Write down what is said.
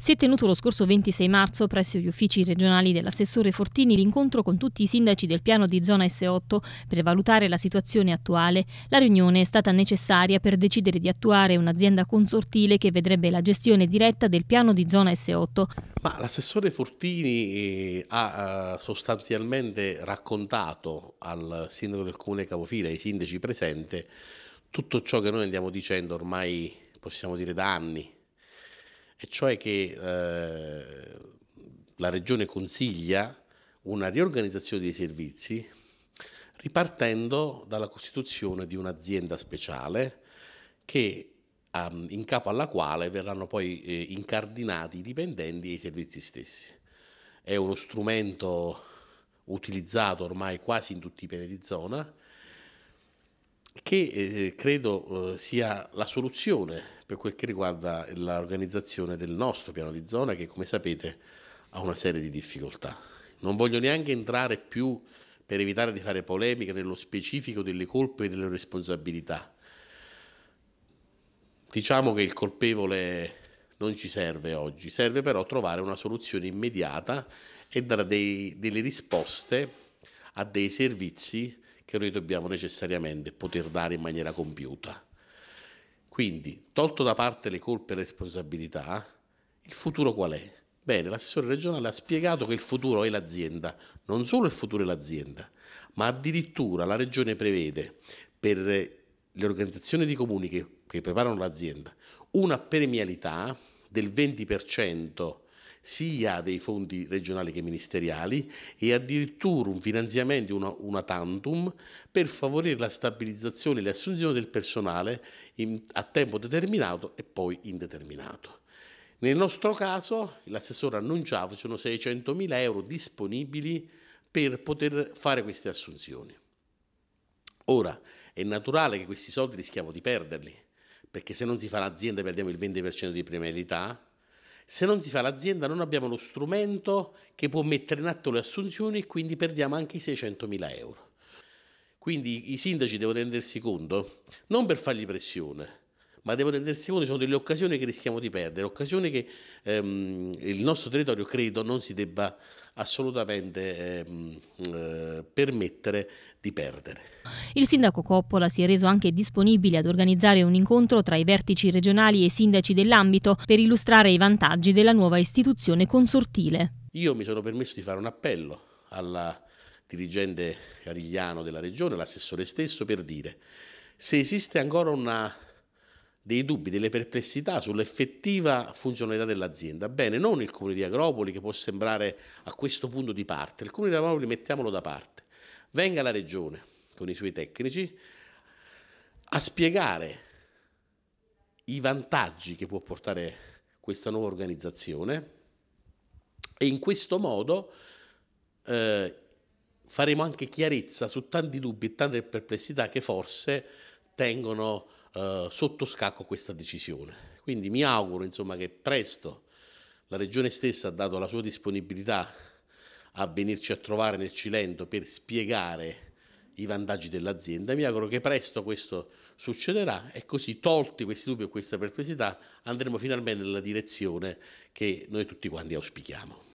Si è tenuto lo scorso 26 marzo presso gli uffici regionali dell'assessore Fortini l'incontro con tutti i sindaci del piano di zona S8 per valutare la situazione attuale. La riunione è stata necessaria per decidere di attuare un'azienda consortile che vedrebbe la gestione diretta del piano di zona S8. Ma l'assessore Fortini eh, ha eh, sostanzialmente raccontato al sindaco del comune Capofila e ai sindaci presenti tutto ciò che noi andiamo dicendo ormai possiamo dire da anni e cioè che eh, la Regione consiglia una riorganizzazione dei servizi ripartendo dalla costituzione di un'azienda speciale che, um, in capo alla quale verranno poi eh, incardinati i dipendenti e i servizi stessi. È uno strumento utilizzato ormai quasi in tutti i piani di zona, che eh, credo eh, sia la soluzione per quel che riguarda l'organizzazione del nostro piano di zona che come sapete ha una serie di difficoltà. Non voglio neanche entrare più per evitare di fare polemica nello specifico delle colpe e delle responsabilità. Diciamo che il colpevole non ci serve oggi, serve però trovare una soluzione immediata e dare dei, delle risposte a dei servizi che noi dobbiamo necessariamente poter dare in maniera compiuta. Quindi, tolto da parte le colpe e le responsabilità, il futuro qual è? Bene, l'assessore regionale ha spiegato che il futuro è l'azienda, non solo il futuro è l'azienda, ma addirittura la regione prevede per le organizzazioni di comuni che, che preparano l'azienda una premialità del 20% sia dei fondi regionali che ministeriali e addirittura un finanziamento, una, una tantum, per favorire la stabilizzazione e l'assunzione del personale in, a tempo determinato e poi indeterminato. Nel nostro caso, l'assessore annunciava, che ci sono 600.000 euro disponibili per poter fare queste assunzioni. Ora, è naturale che questi soldi rischiamo di perderli, perché se non si fa l'azienda perdiamo il 20% di premialità, se non si fa l'azienda non abbiamo lo strumento che può mettere in atto le assunzioni e quindi perdiamo anche i 600.000 euro. Quindi i sindaci devono rendersi conto, non per fargli pressione, ma devo rendersi conto ci sono delle occasioni che rischiamo di perdere, occasioni che ehm, il nostro territorio credo non si debba assolutamente ehm, eh, permettere di perdere. Il sindaco Coppola si è reso anche disponibile ad organizzare un incontro tra i vertici regionali e i sindaci dell'ambito per illustrare i vantaggi della nuova istituzione consortile. Io mi sono permesso di fare un appello alla dirigente Carigliano della regione, l'assessore stesso, per dire se esiste ancora una dei dubbi, delle perplessità sull'effettiva funzionalità dell'azienda. Bene, non il comune di Agropoli che può sembrare a questo punto di parte, il comune di Agropoli mettiamolo da parte. Venga la regione con i suoi tecnici a spiegare i vantaggi che può portare questa nuova organizzazione e in questo modo eh, faremo anche chiarezza su tanti dubbi e tante perplessità che forse tengono eh, sotto scacco questa decisione. Quindi mi auguro insomma, che presto la Regione stessa ha dato la sua disponibilità a venirci a trovare nel Cilento per spiegare i vantaggi dell'azienda. Mi auguro che presto questo succederà e così tolti questi dubbi e questa perplessità andremo finalmente nella direzione che noi tutti quanti auspichiamo.